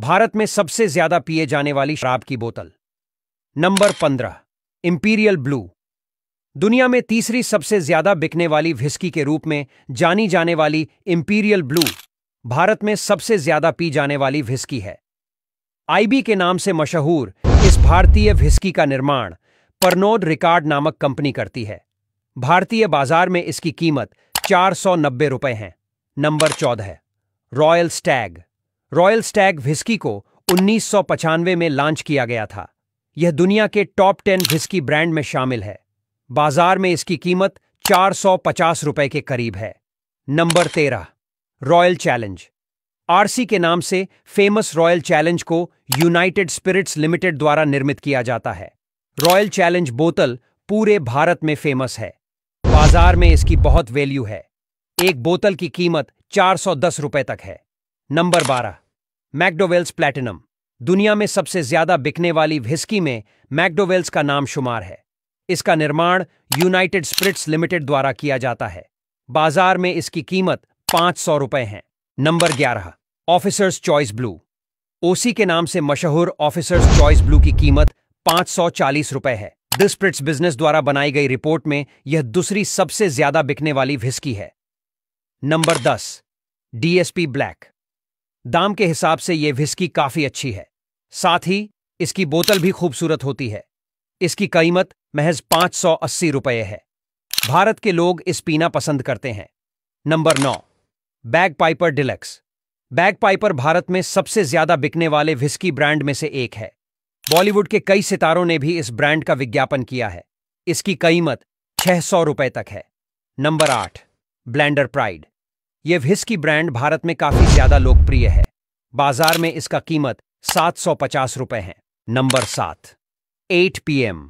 भारत में सबसे ज्यादा पिए जाने वाली शराब की बोतल नंबर पंद्रह इंपीरियल ब्लू दुनिया में तीसरी सबसे ज्यादा बिकने वाली विस्की के रूप में जानी जाने वाली इंपीरियल ब्लू भारत में सबसे ज्यादा पी जाने वाली विस्की है आईबी के नाम से मशहूर इस भारतीय विस्की का निर्माण परनोद रिकॉर्ड नामक कंपनी करती है भारतीय बाजार में इसकी कीमत चार सौ नब्बे रुपए है नंबर चौदह Royal Stag Royal Stag whisky को उन्नीस में लॉन्च किया गया था यह दुनिया के टॉप टेन विस्की ब्रांड में शामिल है बाजार में इसकी कीमत 450 रुपए के करीब है नंबर तेरह रॉयल चैलेंज आरसी के नाम से फेमस रॉयल चैलेंज को यूनाइटेड स्पिरिट्स लिमिटेड द्वारा निर्मित किया जाता है रॉयल चैलेंज बोतल पूरे भारत में फेमस है बाजार में इसकी बहुत वैल्यू है एक बोतल की कीमत चार रुपए तक है नंबर 12 मैकडोवेल्स प्लैटिनम दुनिया में सबसे ज्यादा बिकने वाली विस्की में मैकडोवेल्स का नाम शुमार है इसका निर्माण यूनाइटेड स्प्रिट्स लिमिटेड द्वारा किया जाता है बाजार में इसकी कीमत पांच सौ रुपए है नंबर ग्यारह ऑफिसर्स चॉइस ब्लू ओसी के नाम से मशहूर ऑफिसर्स चॉइस ब्लू की कीमत पांच सौ चालीस रुपए है द स्प्रिट्स बिजनेस द्वारा बनाई गई रिपोर्ट में यह दूसरी सबसे ज्यादा बिकने वाली विस्की है नंबर दस डीएसपी ब्लैक दाम के हिसाब से ये विस्की काफी अच्छी है साथ ही इसकी बोतल भी खूबसूरत होती है इसकी कीमत महज 580 रुपये है भारत के लोग इस पीना पसंद करते हैं नंबर नौ Bag Piper deluxe Bag Piper Bharat में सबसे ज्यादा बिकने वाले विस्की ब्रांड में से एक है बॉलीवुड के कई सितारों ने भी इस ब्रांड का विज्ञापन किया है इसकी कीमत छह सौ रुपए तक है नंबर आठ ब्लैंडर प्राइड ये व्हिस्की ब्रांड भारत में काफी ज्यादा लोकप्रिय है बाजार में इसका कीमत सात सौ पचास रुपए है नंबर सात एट पी एम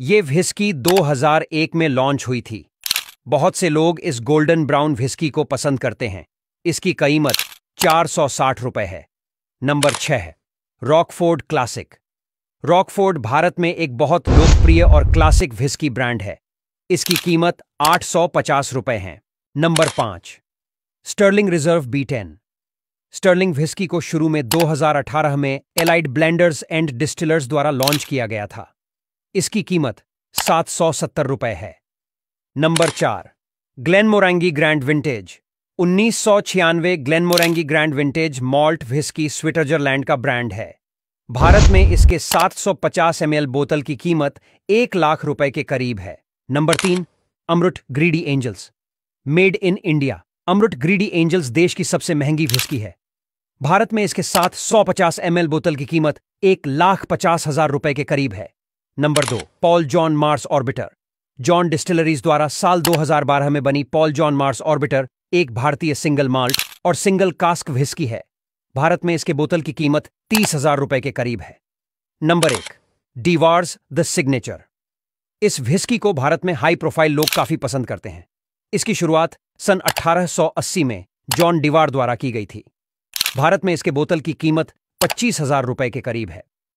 ये व्हिस्की 2001 में लॉन्च हुई थी बहुत से लोग इस गोल्डन ब्राउन व्हिस्की को पसंद करते हैं इसकी कीमत चार सौ साठ रुपए है नंबर छह रॉकफोर्ड क्लासिक रॉकफोर्ड भारत में एक बहुत लोकप्रिय और क्लासिक व्हिस्की ब्रांड है इसकी कीमत आठ सौ पचास रुपए है नंबर पांच Sterling Reserve B ten Sterling whisky को शुरू में 2018 में एलाइड ब्लेंडर्स एंड डिस्टिलर्स द्वारा लॉन्च किया गया था इसकी कीमत सात सौ सत्तर रुपये है नंबर चार ग्लेन मोरेंगी ग्रैंड विंटेज उन्नीस सौ छियानवे Glenmorangie grand vintage malt whisky Switzerland का ब्रांड है भारत में इसके 750 एल बोतल की कीमत एक लाख रुपए के करीब है नंबर तीन Amrut Greedy Angels made in India Amrut Greedy Angels देश की सबसे महंगी व्हिस्की है भारत में इसके साथ 150 एमएल बोतल की कीमत एक लाख पचास हजार रुपए के करीब है नंबर दो Paul John Mars Orbiter John Distilleries द्वारा साल 2012 में बनी पॉल जॉन मार्स ऑर्बिटर एक भारतीय सिंगल माल्ट और सिंगल कास्क विस्की है भारत में इसके बोतल की कीमत तीस हजार रुपए के करीब है नंबर एक डीवार्स द सिग्नेचर इस विस्की को भारत में हाई प्रोफाइल लोग काफी पसंद करते हैं इसकी शुरुआत सन 1880 में जॉन डिवार द्वारा की गई थी भारत में इसके बोतल की कीमत पच्चीस हजार रुपए के करीब है